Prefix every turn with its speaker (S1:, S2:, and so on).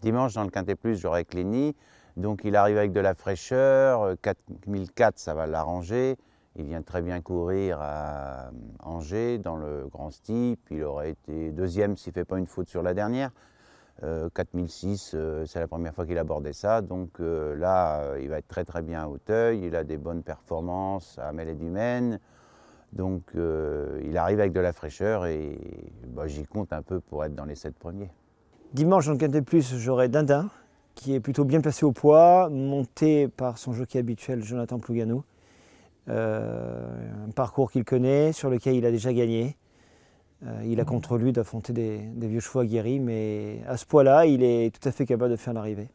S1: Dimanche, dans le Quintet Plus, j'aurai Clény. Donc il arrive avec de la fraîcheur. 4004, euh, ça va l'arranger. Il vient très bien courir à euh, Angers dans le Grand Steep. Il aurait été deuxième s'il ne fait pas une faute sur la dernière. 4006, euh, c'est la première fois qu'il abordait ça. Donc là, il va être très très bien à Hauteuil. Il a des bonnes performances à Mêlée du Donc il arrive avec de la fraîcheur et bah, j'y compte un peu pour être dans les sept premiers.
S2: Dimanche dans le Quintet Plus, j'aurai Dindin, qui est plutôt bien placé au poids, monté par son jockey habituel Jonathan Plouganou. Euh, un parcours qu'il connaît, sur lequel il a déjà gagné. Euh, il a mhm. contre lui d'affronter des, des vieux chevaux aguerris, mais à ce poids-là, il est tout à fait capable de faire l'arrivée.